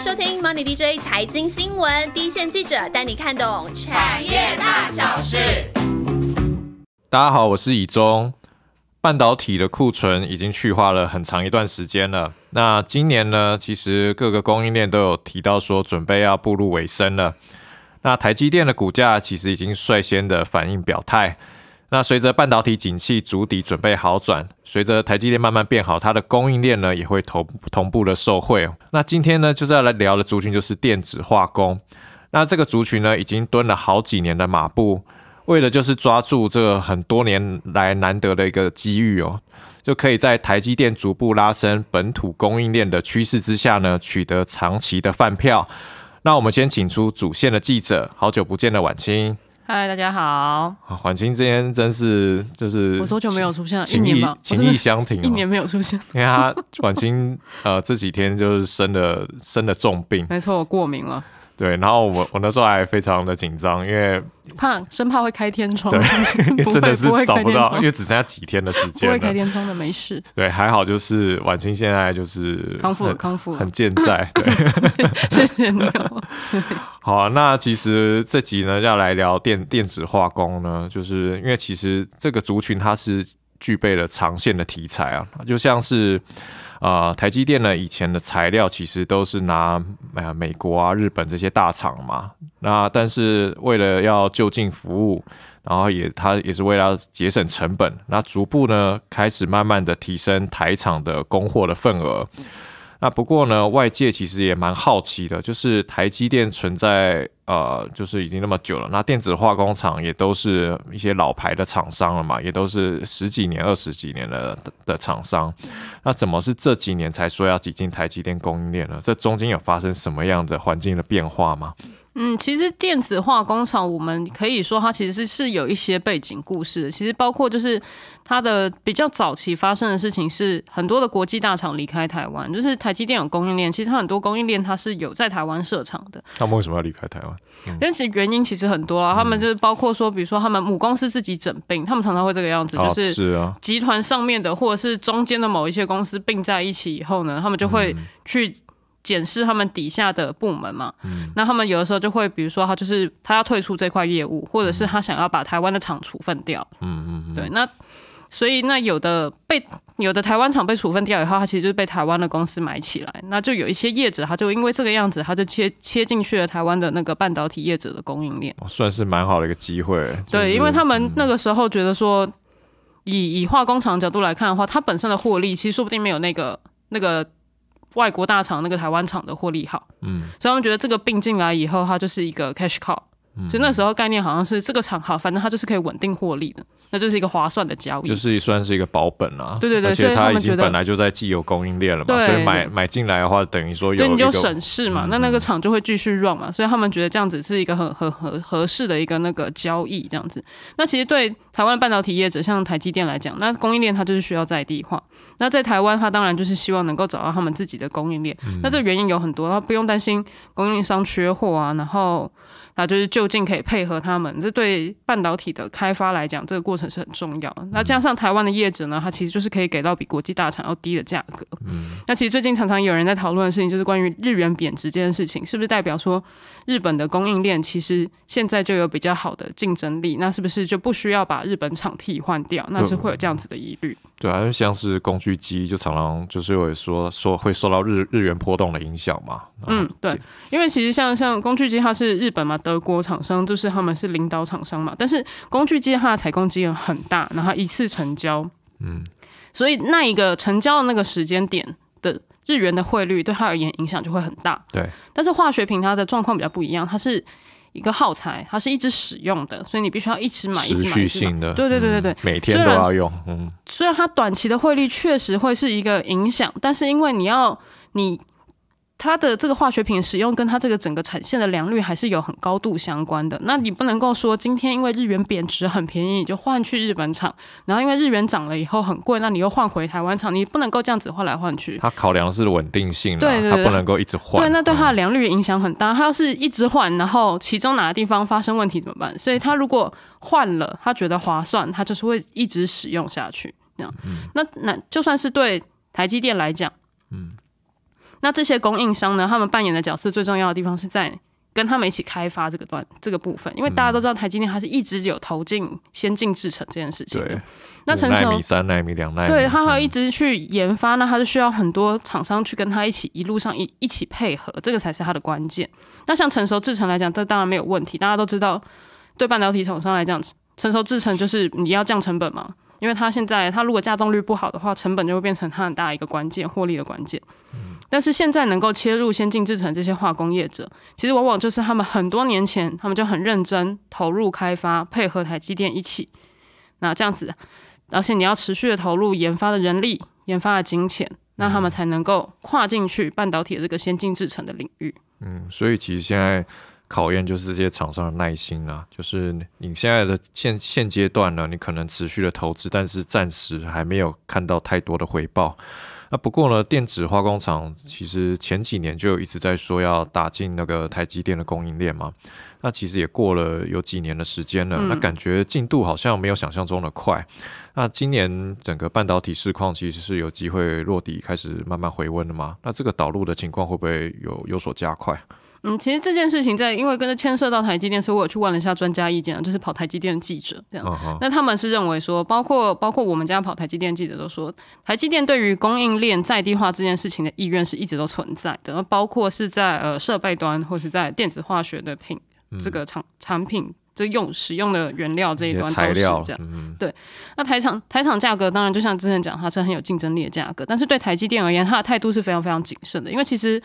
收听 Money DJ 财经新闻，第一线记者带你看懂产业大小事。大家好，我是以中。半导体的库存已经去化了很长一段时间了。那今年呢，其实各个供应链都有提到说准备要步入尾声了。那台积电的股价其实已经率先的反应表态。那随着半导体景气足底准备好转，随着台积电慢慢变好，它的供应链呢也会同同步的受惠。那今天呢就是要来聊的族群就是电子化工。那这个族群呢已经蹲了好几年的马步，为了就是抓住这很多年来难得的一个机遇哦，就可以在台积电逐步拉升本土供应链的趋势之下呢，取得长期的饭票。那我们先请出主线的记者，好久不见的晚清。嗨，大家好。婉清，今天真是就是我多久没有出现了，一年吧，情意相挺，一年没有出现。因为他婉清，呃，这几天就是生了生了重病，没错，过敏了。对，然后我我那时候还非常的紧张，因为怕生怕会开天窗，真的是找不到，因为只剩下几天的时间不会开天窗的，没事。对，还好就是婉清现在就是康复，康复很健在。谢谢你 好，那其实这集呢要来聊电电子化工呢，就是因为其实这个族群它是具备了长线的题材啊，就像是。啊，台积电呢？以前的材料其实都是拿哎呀美国啊、日本这些大厂嘛。那但是为了要就近服务，然后也它也是为了节省成本，那逐步呢开始慢慢的提升台厂的供货的份额。那不过呢，外界其实也蛮好奇的，就是台积电存在呃，就是已经那么久了，那电子化工厂也都是一些老牌的厂商了嘛，也都是十几年、二十几年的的厂商，那怎么是这几年才说要挤进台积电供应链呢？这中间有发生什么样的环境的变化吗？嗯，其实电子化工厂，我们可以说它其实是有一些背景故事。其实包括就是它的比较早期发生的事情是很多的国际大厂离开台湾，就是台积电有供应链，其实它很多供应链它是有在台湾设厂的。他们为什么要离开台湾？但是原因其实很多啊，他们就是包括说，比如说他们母公司自己整病，他们常常会这个样子，就是集团上面的或者是中间的某一些公司并在一起以后呢，他们就会去。显示他们底下的部门嘛，那他们有的时候就会，比如说他就是他要退出这块业务，或者是他想要把台湾的厂处分掉。嗯嗯，对。那所以那有的被有的台湾厂被处分掉以后，他其实就是被台湾的公司买起来。那就有一些业者，他就因为这个样子，他就切切进去了台湾的那个半导体业者的供应链。算是蛮好的一个机会。对，因为他们那个时候觉得说，以以化工厂角度来看的话，它本身的获利其实说不定没有那个那个。外国大厂那个台湾厂的获利好，嗯，所以他们觉得这个并进来以后，它就是一个 cash cow，所以那时候概念好像是这个厂好，反正它就是可以稳定获利的，那就是一个划算的交易，就是算是一个保本啊，对对对，而且它已经本来就在既有供应链了嘛，所以买买进来的话，等于说有，对你就省事嘛，那那个厂就会继续 run 嘛，所以他们觉得这样子是一个很很合合适的一个那个交易这样子，那其实对。台湾半导体业者，像台积电来讲，那供应链它就是需要在地化。那在台湾，它当然就是希望能够找到他们自己的供应链。那这个原因有很多，它不用担心供应商缺货啊，然后它就是就近可以配合他们。这对半导体的开发来讲，这个过程是很重要。那加上台湾的业者呢，它其实就是可以给到比国际大厂要低的价格。嗯，那其实最近常常有人在讨论的事情，就是关于日元贬值这件事情，是不是代表说日本的供应链其实现在就有比较好的竞争力？那是不是就不需要把日本厂替换掉，那是会有这样子的疑虑。对，啊，且像是工具机，就常常就是会说说会受到日日元波动的影响嘛。嗯，对，因为其实像像工具机，它是日本嘛，德国厂商就是他们是领导厂商嘛。但是工具机它的采购金额很大，然后一次成交，嗯，所以那一个成交的那个时间点的日元的汇率，对它而言影响就会很大。对，但是化学品它的状况比较不一样，它是。一个耗材，它是一直使用的，所以你必须要一直买，持续性的，对对对对对，每天都要用。嗯，虽然它短期的汇率确实会是一个影响，但是因为你要你。它的这个化学品使用跟它这个整个产线的良率还是有很高度相关的。那你不能够说今天因为日元贬值很便宜你就换去日本厂，然后因为日元涨了以后很贵，那你又换回台湾厂，你不能够这样子换来换去。它考量的是稳定性，对对对，它不能够一直换。对，那对它的良率影响很大。它要是一直换，然后其中哪个地方发生问题怎么办？所以它如果换了，它觉得划算，它就是会一直使用下去。这样，那那就算是对台积电来讲，嗯。那这些供应商呢？他们扮演的角色最重要的地方是在跟他们一起开发这个段这个部分，因为大家都知道台积电，它是一直有投进先进制程这件事情。对，那成熟三纳米、两纳米，对他还一直去研发，那他就需要很多厂商去跟他一起一路上一一起配合，这个才是他的关键。那像成熟制程来讲，这当然没有问题。大家都知道，对半导体厂商来讲，成熟制程就是你要降成本嘛，因为它现在它如果稼动率不好的话，成本就会变成它很大一个关键，获利的关键。但是现在能够切入先进制程这些化工业者，其实往往就是他们很多年前他们就很认真投入开发，配合台积电一起，那这样子，而且你要持续的投入研发的人力、研发的金钱，那他们才能够跨进去半导体这个先进制程的领域。嗯，所以其实现在考验就是这些厂商的耐心啊，就是你现在的现现阶段呢，你可能持续的投资，但是暂时还没有看到太多的回报。那不过呢，电子化工厂其实前几年就一直在说要打进那个台积电的供应链嘛，那其实也过了有几年的时间了，那感觉进度好像没有想象中的快。那今年整个半导体市况其实是有机会落地，开始慢慢回温了吗？那这个导入的情况会不会有有所加快？嗯，其实这件事情在因为跟着牵涉到台积电，所以我去问了一下专家意见啊，就是跑台积电的记者这样。那他们是认为说，包括包括我们家跑台积电记者都说，台积电对于供应链在地化这件事情的意愿是一直都存在的，那包括是在呃设备端，或是在电子化学的品这个产产品这用使用的原料这一端都是这样。对，那台厂台厂价格当然就像之前讲，它是很有竞争力的价格，但是对台积电而言，它的态度是非常非常谨慎的，因为其实。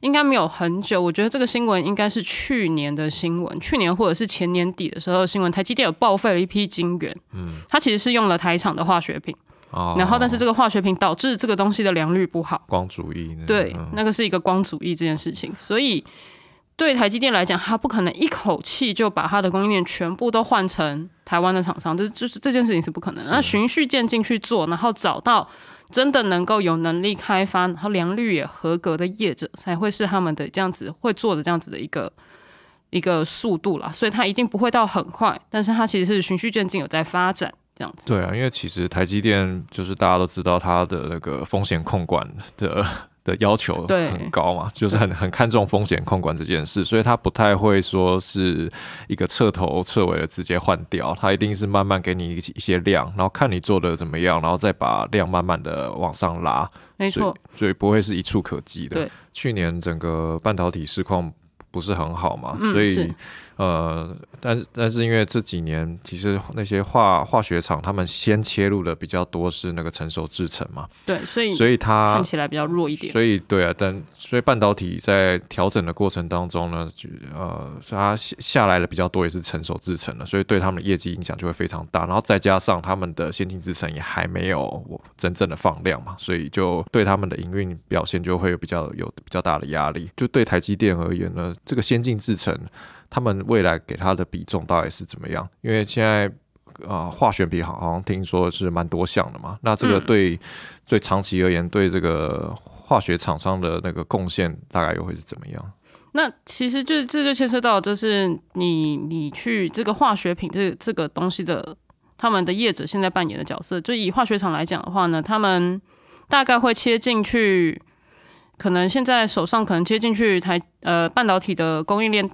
应该没有很久，我觉得这个新闻应该是去年的新闻，去年或者是前年底的时候，新闻台积电有报废了一批晶圆，嗯，它其实是用了台厂的化学品，然后但是这个化学品导致这个东西的良率不好，光主义，对，那个是一个光主义这件事情，所以对台积电来讲，它不可能一口气就把它的供应链全部都换成台湾的厂商，这就是这件事情是不可能，那循序渐进去做，然后找到。真的能够有能力开发然后良率也合格的业者，才会是他们的这样子会做的这样子的一个一个速度啦。所以它一定不会到很快，但是它其实是循序渐进有在发展这样子。对啊，因为其实台积电就是大家都知道它的那个风险控管的。的要求很高嘛，就是很很看重风险控管这件事，所以他不太会说是一个彻头彻尾的直接换掉，他一定是慢慢给你一些量，然后看你做的怎么样，然后再把量慢慢的往上拉。没错，所以不会是一触可及的。去年整个半导体市况。不是很好嘛，所以呃，但是但是因为这几年其实那些化化学厂他们先切入的比较多是那个成熟制程嘛，对，所以所以它看起来比较弱一点，所以对啊，但所以半导体在调整的过程当中呢，呃，它下来的比较多也是成熟制程的，所以对他们的业绩影响就会非常大，然后再加上他们的先进制程也还没有真正的放量嘛，所以就对他们的营运表现就会有比较有比较大的压力，就对台积电而言呢。这个先进制程，他们未来给它的比重到底是怎么样？因为现在啊，化学品好像听说是蛮多项的嘛。那这个对对长期而言，对这个化学厂商的那个贡献大概又会是怎么样？那其实就这就牵涉到，就是你你去这个化学品这这个东西的他们的业者现在扮演的角色，就以化学厂来讲的话呢，他们大概会切进去。可能现在手上可能接进去台呃半导体的供应链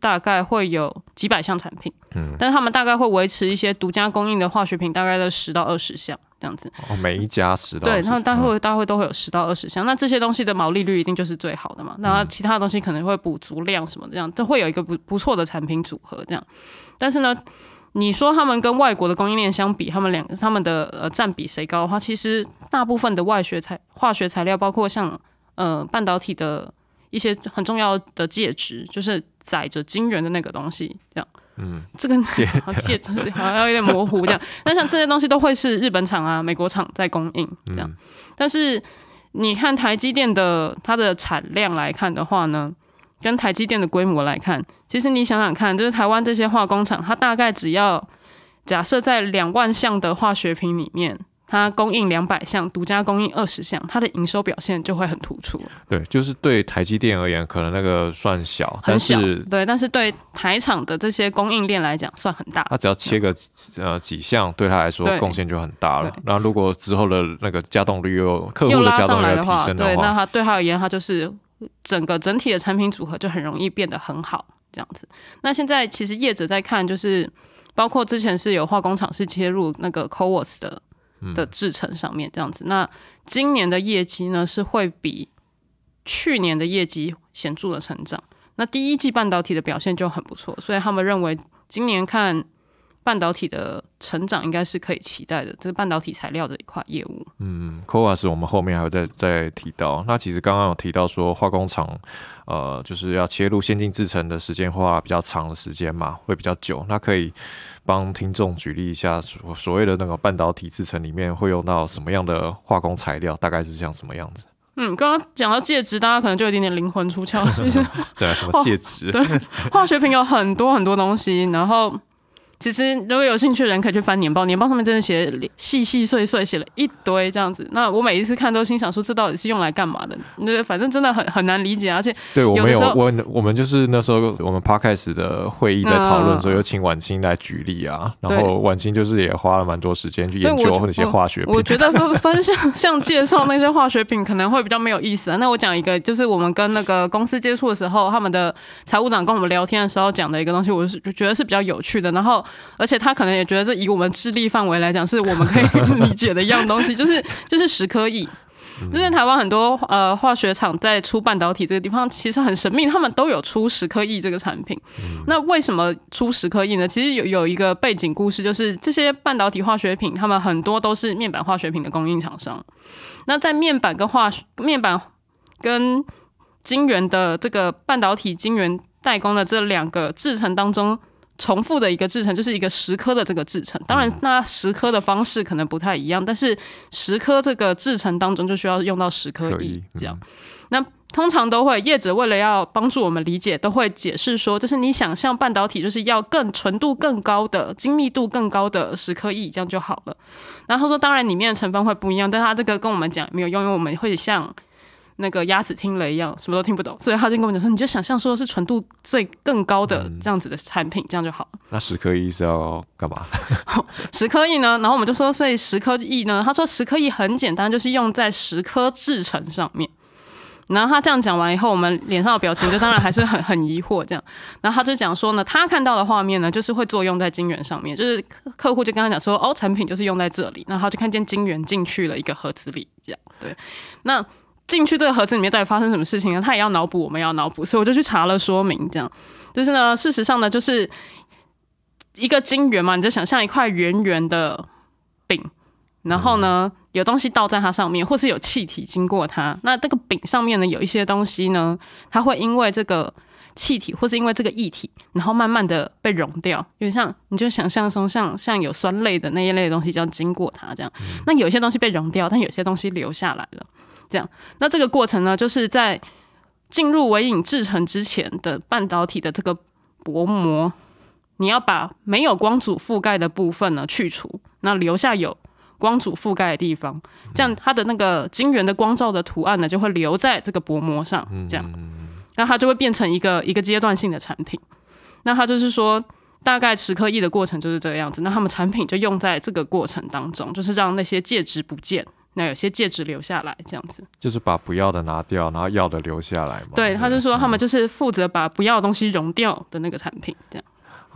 大概会有几百项产品，嗯，但是他们大概会维持一些独家供应的化学品，大概在十到二十项这样子。哦，每一家十到对，他们大会大会都会有十到二十项。那这些东西的毛利率一定就是最好的嘛？那其他的东西可能会补足量什么这样，都会有一个不不错的产品组合这样。但是呢，你说他们跟外国的供应链相比，他们两个他们的呃占比谁高的话，其实大部分的外学材化学材料包括像。呃，半导体的一些很重要的介质，就是载着晶圆的那个东西，这样。嗯，这个介 好像有点模糊，这样。但像这些东西都会是日本厂啊、美国厂在供应，这样。但是，你看台积电的它的产量来看的话呢，跟台积电的规模来看，其实你想想看，就是台湾这些化工厂，它大概只要假设在两万项的化学品里面。它供应两百项，独家供应二十项，它的营收表现就会很突出。对，就是对台积电而言，可能那个算小，很小。对，但是对台厂的这些供应链来讲，算很大。它只要切个呃几项，对它来说贡献就很大了。那如果之后的那个加动率又客户又拉上来的话，对，那它对它而言，它就是整个整体的产品组合就很容易变得很好这样子。那现在其实业者在看，就是包括之前是有化工厂是切入那个 Coors 的。的制成上面这样子，那今年的业绩呢是会比去年的业绩显著的成长。那第一季半导体的表现就很不错，所以他们认为今年看。半导体的成长应该是可以期待的，这个半导体材料这一块业务。嗯，COS 我们后面还会再再提到。那其实刚刚有提到说化工厂，呃，就是要切入先进制程的时间花比较长的时间嘛，会比较久。那可以帮听众举例一下，所所谓的那个半导体制程里面会用到什么样的化工材料，大概是像什么样子？嗯，刚刚讲到介质，大家可能就有点点灵魂出窍。其实，对什么介质？对，化学品有很多很多东西，然后。其实如果有兴趣的人可以去翻年报，年报上面真的写细细碎碎，写了一堆这样子。那我每一次看都心想说，这到底是用来干嘛的？那反正真的很很难理解。而且，对，我没有，我我们就是那时候我们 podcast 的会议在讨论，所以有请晚清来举例啊。然后晚清就是也花了蛮多时间去研究那些化学品。我觉得分分像像介绍那些化学品可能会比较没有意思。啊。那我讲一个，就是我们跟那个公司接触的时候，他们的财务长跟我们聊天的时候讲的一个东西，我是觉得是比较有趣的。然后。而且他可能也觉得，这以我们智力范围来讲，是我们可以 理解的一样东西，就是就是十颗亿。就是台湾很多呃化学厂在出半导体这个地方，其实很神秘，他们都有出十颗亿这个产品。那为什么出十颗亿呢？其实有有一个背景故事，就是这些半导体化学品，他们很多都是面板化学品的供应厂商。那在面板跟化学面板跟晶圆的这个半导体晶圆代工的这两个制程当中。重复的一个制成，就是一个十颗的这个制成。当然那十颗的方式可能不太一样，但是十颗这个制成当中就需要用到十颗亿这样。那通常都会，叶子为了要帮助我们理解，都会解释说，就是你想象半导体就是要更纯度更高的、精密度更高的十颗亿这样就好了。然后说，当然里面的成分会不一样，但他这个跟我们讲没有用，因为我们会像。那个鸭子听了一样，什么都听不懂，所以他就跟我讲说：“你就想象说是纯度最更高的这样子的产品，这样就好了。”那十颗亿是要干嘛？十颗亿呢？然后我们就说，所以十颗亿呢？他说十颗亿很简单，就是用在十颗制成上面。然后他这样讲完以后，我们脸上的表情就当然还是很很疑惑这样。然后他就讲说呢，他看到的画面呢，就是会作用在晶圆上面，就是客户就跟他讲说：“哦，产品就是用在这里。”然后他就看见晶圆进去了一个盒子里，这样对那。进去这个盒子里面，到底发生什么事情呢？他也要脑补，我们要脑补，所以我就去查了说明。这样，就是呢，事实上呢，就是一个金圆嘛，你就想象一块圆圆的饼，然后呢，有东西倒在它上面，或是有气体经过它。那这个饼上面呢，有一些东西呢，它会因为这个气体，或是因为这个液体，然后慢慢的被溶掉。有点像，你就想象说，像像有酸类的那一类东西，这样经过它，这样，那有些东西被溶掉，但有些东西留下来了。这样，那这个过程呢，就是在进入微影制成之前的半导体的这个薄膜，你要把没有光阻覆盖的部分呢去除，那留下有光阻覆盖的地方，这样它的那个晶圆的光照的图案呢就会留在这个薄膜上，这样，那它就会变成一个一个阶段性的产品。那它就是说，大概十刻一的过程就是这个样子。那他们产品就用在这个过程当中，就是让那些介质不见。那有些戒指留下来，这样子，就是把不要的拿掉，然后要的留下来嘛。对，他就说他们就是负责把不要的东西融掉的那个产品，这样。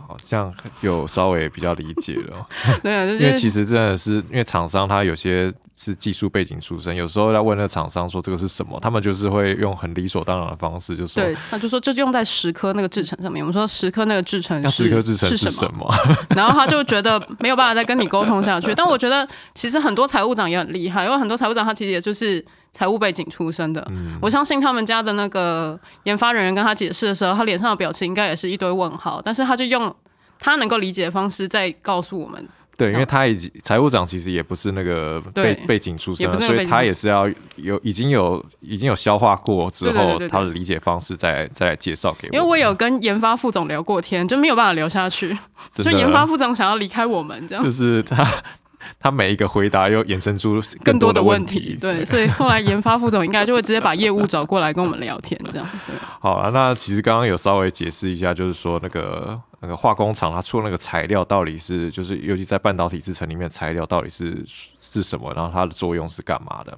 好像有稍微比较理解了，对，因为其实真的是因为厂商他有些是技术背景出身，有时候要问那厂商说这个是什么，他们就是会用很理所当然的方式，就是对，他就说就用在十颗那个制程上面，我们说十颗那个制程，那十颗制程是什么？然后他就觉得没有办法再跟你沟通下去。但我觉得其实很多财务长也很厉害，因为很多财务长他其实也就是。财务背景出身的，我相信他们家的那个研发人员跟他解释的时候，他脸上的表情应该也是一堆问号，但是他就用他能够理解的方式在告诉我们。对，因为他已经财务长其实也不是那个背背景出身，所以他也是要有已经有已经有消化过之后，他的理解方式再再来介绍给我。因为我有跟研发副总聊过天，就没有办法聊下去，就研发副总想要离开我们这样。就是他。他每一个回答又衍生出更多的问题，对，所以后来研发副总应该就会直接把业务找过来跟我们聊天，这样。好啊，那其实刚刚有稍微解释一下，就是说那个那个化工厂它出那个材料到底是，就是尤其在半导体制成里面材料到底是是什么，然后它的作用是干嘛的？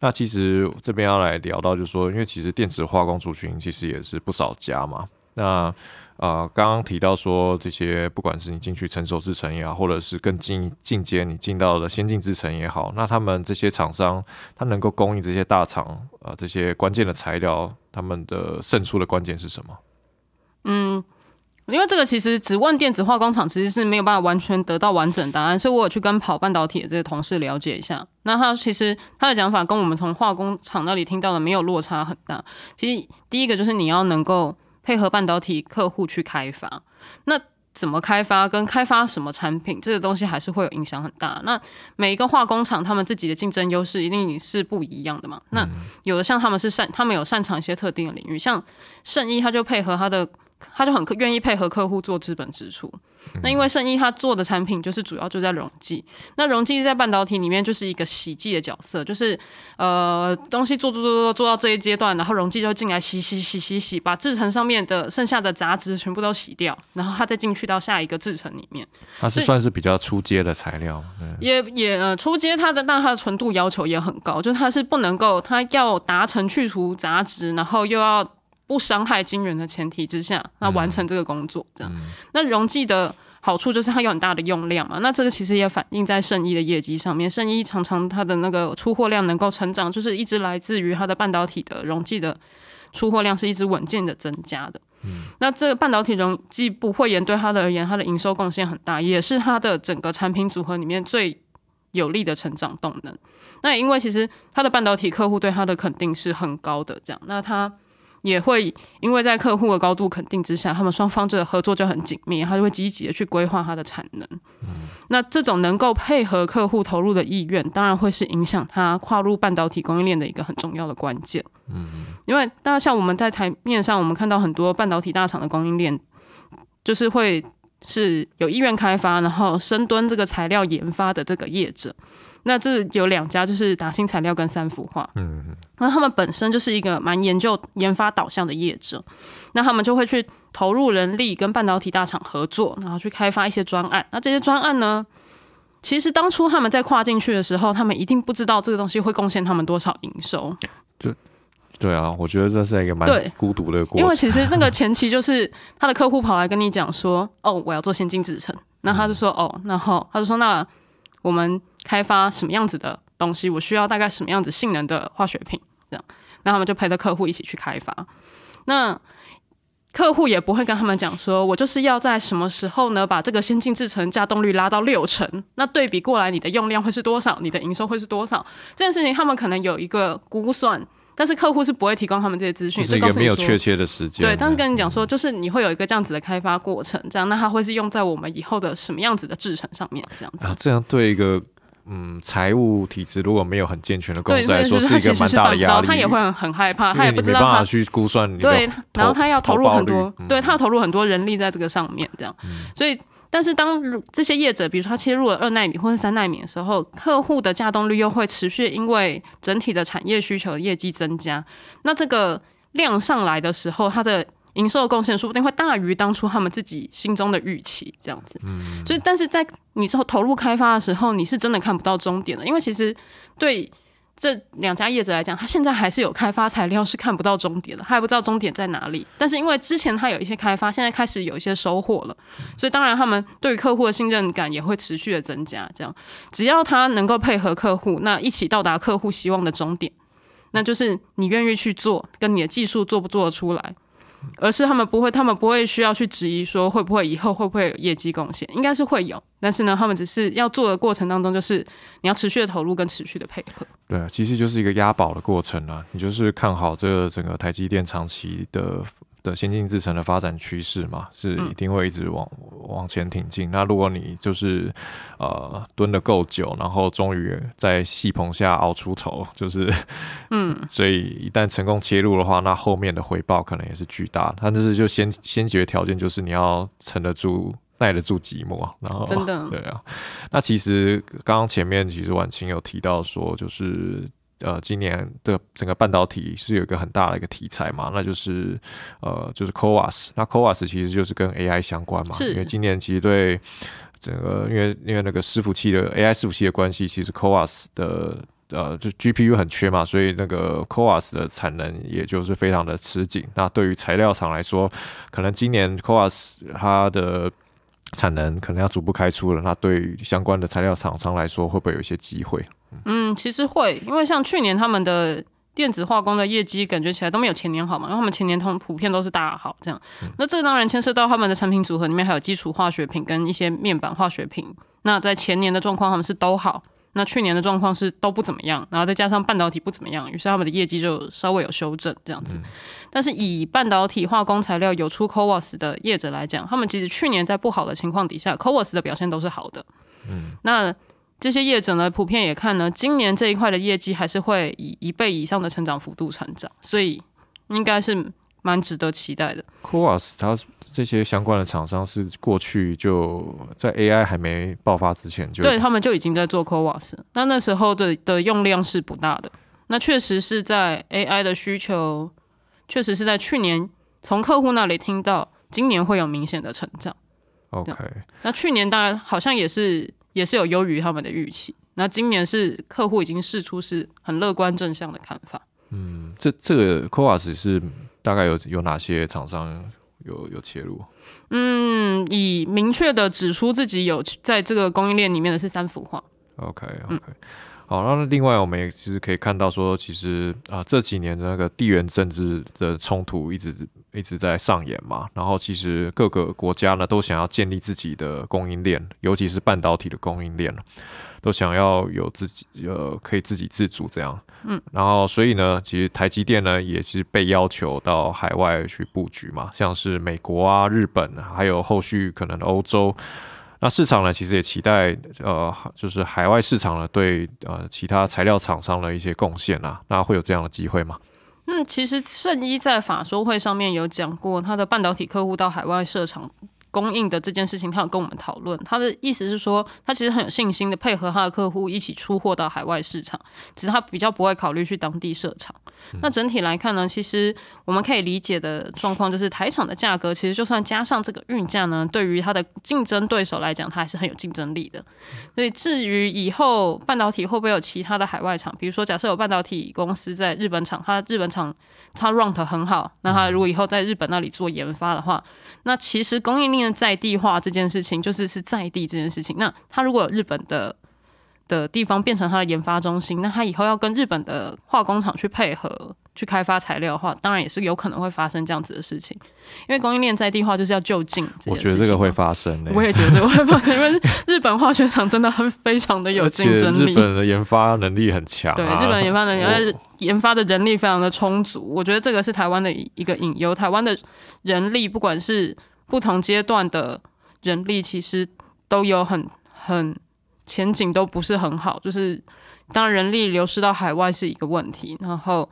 那其实这边要来聊到，就是说，因为其实电子化工族群其实也是不少家嘛，那。啊，刚刚提到说这些，不管是你进去成熟之城也好，或者是更进进阶，你进到的先进之城也好，那他们这些厂商，他能够供应这些大厂啊，这些关键的材料，他们的胜出的关键是什么？嗯，因为这个其实只问电子化工厂，其实是没有办法完全得到完整答案，所以我有去跟跑半导体的这个同事了解一下，那他其实他的讲法跟我们从化工厂那里听到的没有落差很大。其实第一个就是你要能够。配合半导体客户去开发，那怎么开发跟开发什么产品，这个东西还是会有影响很大。那每一个化工厂，他们自己的竞争优势一定是不一样的嘛。那有的像他们是擅，他们有擅长一些特定的领域，像圣衣，他就配合他的。他就很愿意配合客户做资本支出。那因为圣衣，他做的产品就是主要就在溶剂。那溶剂在半导体里面就是一个洗剂的角色，就是呃东西做做做做做到这一阶段，然后溶剂就进来洗洗洗洗洗，把制程上面的剩下的杂质全部都洗掉，然后它再进去到下一个制程里面。它是算是比较出阶的材料，也也呃出阶它的，但它的纯度要求也很高，就是它是不能够，它要达成去除杂质，然后又要。不伤害晶圆的前提之下，那完成这个工作。这样，那溶剂的好处就是它有很大的用量嘛。那这个其实也反映在圣衣的业绩上面。圣衣常常它的那个出货量能够成长，就是一直来自于它的半导体的溶剂的出货量是一直稳健的增加的。嗯，那这个半导体溶剂不会员对它的而言，它的营收贡献很大，也是它的整个产品组合里面最有力的成长动能。那因为其实它的半导体客户对它的肯定是很高的，这样，那它。也会因为在客户的高度肯定之下，他们双方这个合作就很紧密，他就会积极的去规划他的产能。那这种能够配合客户投入的意愿，当然会是影响他跨入半导体供应链的一个很重要的关键。嗯，因为那像我们在台面上，我们看到很多半导体大厂的供应链，就是会。是有意愿开发，然后深蹲这个材料研发的这个业者，那这有两家，就是达新材料跟三幅化，嗯，那他们本身就是一个蛮研究研发导向的业者，那他们就会去投入人力跟半导体大厂合作，然后去开发一些专案。那这些专案呢，其实当初他们在跨进去的时候，他们一定不知道这个东西会贡献他们多少营收。对啊，我觉得这是一个蛮孤独的过程。因为其实那个前期就是他的客户跑来跟你讲说：“哦，我要做先进制程。”那他就说：“哦，然后他就说，那我们开发什么样子的东西？我需要大概什么样子性能的化学品？这样。”那他们就陪着客户一起去开发。那客户也不会跟他们讲说：“我就是要在什么时候呢，把这个先进制程加动率拉到六成？那对比过来，你的用量会是多少？你的营收会是多少？这件事情他们可能有一个估算。”但是客户是不会提供他们这些资讯，是一个没有确切的时间。对，但是跟你讲说，就是你会有一个这样子的开发过程，这样那它会是用在我们以后的什么样子的制成上面，这样子。啊，这样对一个嗯财务体制如果没有很健全的公司来说，是一个蛮大的压力，他也会很害怕，他也不知道他去估算对，然后他要投入很多，对他要投入很多人力在这个上面，这样，所以。但是当这些业者，比如说他切入了二纳米或者三纳米的时候，客户的稼动率又会持续，因为整体的产业需求业绩增加，那这个量上来的时候，它的营收贡献说不定会大于当初他们自己心中的预期，这样子。嗯，所以但是在你之后投入开发的时候，你是真的看不到终点的，因为其实对。这两家业者来讲，他现在还是有开发材料是看不到终点的，他还不知道终点在哪里。但是因为之前他有一些开发，现在开始有一些收获了，所以当然他们对客户的信任感也会持续的增加。这样，只要他能够配合客户，那一起到达客户希望的终点，那就是你愿意去做，跟你的技术做不做得出来。而是他们不会，他们不会需要去质疑说会不会以后会不会有业绩贡献，应该是会有。但是呢，他们只是要做的过程当中，就是你要持续的投入跟持续的配合。对，其实就是一个押宝的过程啊，你就是看好这整个台积电长期的。的先进制成的发展趋势嘛，是一定会一直往往前挺进。那如果你就是呃蹲得够久，然后终于在戏棚下熬出头，就是嗯，所以一旦成功切入的话，那后面的回报可能也是巨大。但这是就先先决条件，就是你要撑得住、耐得住寂寞。然后真的 对啊，那其实刚刚前面其实婉清有提到说，就是。呃，今年的整个半导体是有一个很大的一个题材嘛，那就是呃，就是 c o a s 那 c o a s 其实就是跟 AI 相关嘛，因为今年其实对整个因为因为那个伺服器的 AI 伺服器的关系，其实 c o a s 的呃，就 GPU 很缺嘛，所以那个 c o a s 的产能也就是非常的吃紧。那对于材料厂来说，可能今年 c o a s 它的产能可能要逐步开出了，那对于相关的材料厂商来说，会不会有一些机会？嗯，其实会，因为像去年他们的电子化工的业绩感觉起来都没有前年好嘛，然后他们前年通普遍都是大好这样，那这当然牵涉到他们的产品组合里面还有基础化学品跟一些面板化学品，那在前年的状况他们是都好，那去年的状况是都不怎么样，然后再加上半导体不怎么样，于是他们的业绩就稍微有修正这样子，但是以半导体化工材料有出科 o s 的业者来讲，他们其实去年在不好的情况底下，科 o s 的表现都是好的，嗯，那。这些业者呢，普遍也看呢，今年这一块的业绩还是会以一倍以上的成长幅度成长，所以应该是蛮值得期待的。QWAS，它这些相关的厂商是过去就在 AI 还没爆发之前就对他们就已经在做 QWAS，那那时候的的用量是不大的。那确实是在 AI 的需求，确实是在去年从客户那里听到，今年会有明显的成长。OK，那去年当然好像也是。也是有优于他们的预期，那今年是客户已经试出是很乐观正向的看法。嗯，这这个 c o 瓦 s 是大概有有哪些厂商有有切入？嗯，以明确的指出自己有在这个供应链里面的是三幅画。OK OK。好，那另外我们也其实可以看到，说其实啊这几年的那个地缘政治的冲突一直一直在上演嘛。然后其实各个国家呢都想要建立自己的供应链，尤其是半导体的供应链都想要有自己呃可以自己自主这样。嗯，然后所以呢，其实台积电呢也是被要求到海外去布局嘛，像是美国啊、日本，还有后续可能欧洲。那市场呢？其实也期待，呃，就是海外市场呢，对呃其他材料厂商的一些贡献啊，那会有这样的机会吗？嗯，其实圣一在法说会上面有讲过，他的半导体客户到海外设厂。供应的这件事情，他有跟我们讨论。他的意思是说，他其实很有信心的配合他的客户一起出货到海外市场。只是他比较不会考虑去当地设厂。那整体来看呢，其实我们可以理解的状况就是，台厂的价格其实就算加上这个运价呢，对于它的竞争对手来讲，它还是很有竞争力的。所以至于以后半导体会不会有其他的海外厂，比如说假设有半导体公司在日本厂，它日本厂它 r u n t 很好，那它如果以后在日本那里做研发的话，那其实供应链。在地化这件事情，就是是在地这件事情。那他如果有日本的的地方变成他的研发中心，那他以后要跟日本的化工厂去配合去开发材料的话，当然也是有可能会发生这样子的事情。因为供应链在地化就是要就近。我觉得这个会发生，我也觉得会发生。因为日本化学厂真的很非常的有竞争力，日本的研发能力很强，对，日本研发 而且研发的人力非常的充足。我觉得这个是台湾的一个隐忧，台湾的人力不管是。不同阶段的人力其实都有很很前景，都不是很好。就是当人力流失到海外是一个问题，然后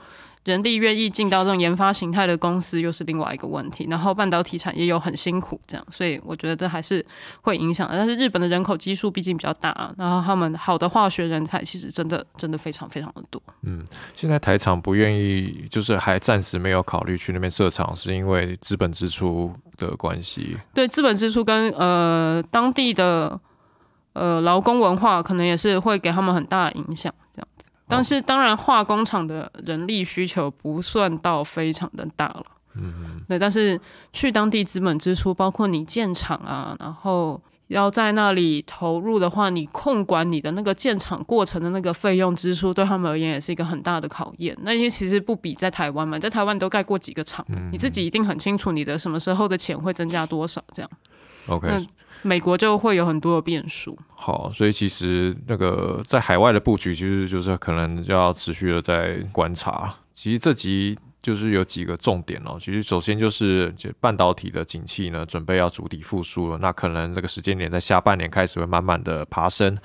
人力愿意进到这种研发形态的公司又是另外一个问题。然后半导体产业又很辛苦，这样，所以我觉得这还是会影响的。但是日本的人口基数毕竟比较大，然后他们好的化学人才其实真的真的非常非常的多。嗯，现在台厂不愿意，就是还暂时没有考虑去那边设厂，是因为资本支出。的关系，对资本支出跟呃当地的呃劳工文化，可能也是会给他们很大影响这样子。但是当然，化工厂的人力需求不算到非常的大了，嗯嗯，对。但是去当地资本支出，包括你建厂啊，然后。要在那里投入的话，你控管你的那个建厂过程的那个费用支出，对他们而言也是一个很大的考验。那因为其实不比在台湾嘛，在台湾都盖过几个厂，你自己一定很清楚你的什么时候的钱会增加多少这样。OK，那美国就会有很多的变数。好，所以其实那个在海外的布局，其实就是可能要持续的在观察。其实这集。就是有几个重点哦，其实首先就是半导体的景气呢，准备要主体复苏了，那可能这个时间点在下半年开始会慢慢的爬升，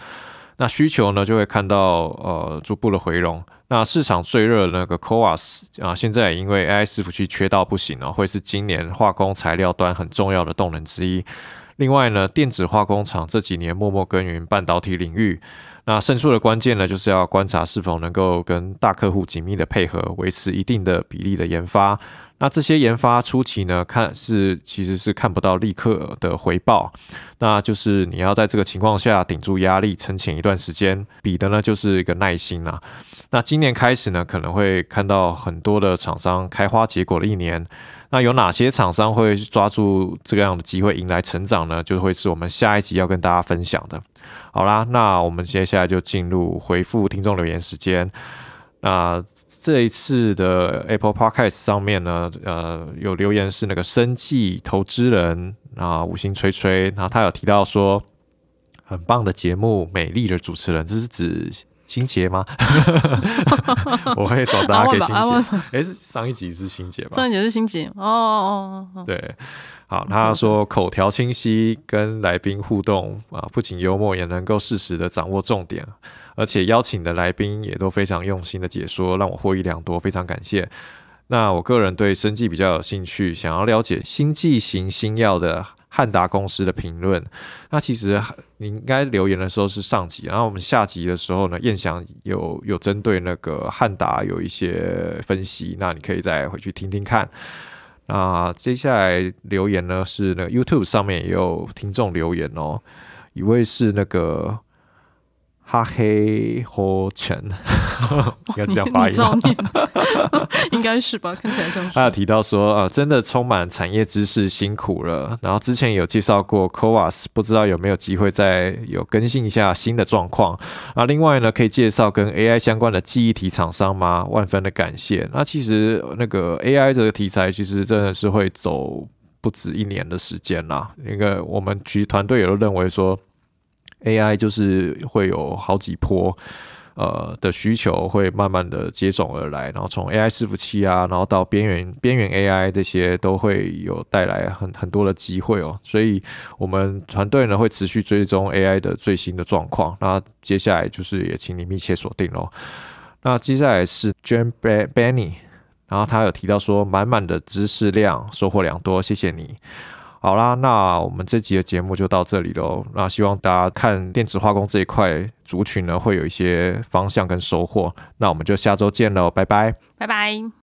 那需求呢就会看到呃逐步的回笼，那市场最热的那个 COAS 啊，现在也因为 AI 服器缺到不行哦，会是今年化工材料端很重要的动能之一，另外呢电子化工厂这几年默默耕耘半导体领域。那胜出的关键呢，就是要观察是否能够跟大客户紧密的配合，维持一定的比例的研发。那这些研发初期呢，看是其实是看不到立刻的回报，那就是你要在这个情况下顶住压力，撑前一段时间，比的呢就是一个耐心啊。那今年开始呢，可能会看到很多的厂商开花结果的一年。那有哪些厂商会抓住这个样的机会迎来成长呢？就会是我们下一集要跟大家分享的。好啦，那我们接下来就进入回复听众留言时间。那这一次的 Apple Podcast 上面呢，呃，有留言是那个生气投资人啊，五星吹吹，然后他有提到说，很棒的节目，美丽的主持人，这是指。心结吗？我会找大家给心杰。哎，上一集是心结吗？上一集是心结。哦哦。对，好，他说口条清晰，跟来宾互动啊，不仅幽默，也能够适时的掌握重点，而且邀请的来宾也都非常用心的解说，让我获益良多，非常感谢。那我个人对生计比较有兴趣，想要了解新剂型新药的。汉达公司的评论，那其实你应该留言的时候是上集，然后我们下集的时候呢，燕翔有有针对那个汉达有一些分析，那你可以再回去听听看。那接下来留言呢是那个 YouTube 上面也有听众留言哦，一位是那个哈黑霍全。要 这样发音，应该是吧？看起来像。他有提到说啊，真的充满产业知识，辛苦了。然后之前有介绍过 Coas，不知道有没有机会再有更新一下新的状况。那另外呢，可以介绍跟 AI 相关的记忆体厂商吗？万分的感谢。那其实那个 AI 这个题材，其实真的是会走不止一年的时间啦。那个我们其实团队也都认为说，AI 就是会有好几波。呃的需求会慢慢的接踵而来，然后从 AI 伺服器啊，然后到边缘边缘 AI 这些都会有带来很很多的机会哦，所以我们团队呢会持续追踪 AI 的最新的状况，那接下来就是也请你密切锁定喽。那接下来是 Jane Benny，然后他有提到说满满的知识量，收获良多，谢谢你。好啦，那我们这集的节目就到这里喽。那希望大家看电子化工这一块族群呢，会有一些方向跟收获。那我们就下周见喽，拜拜，拜拜。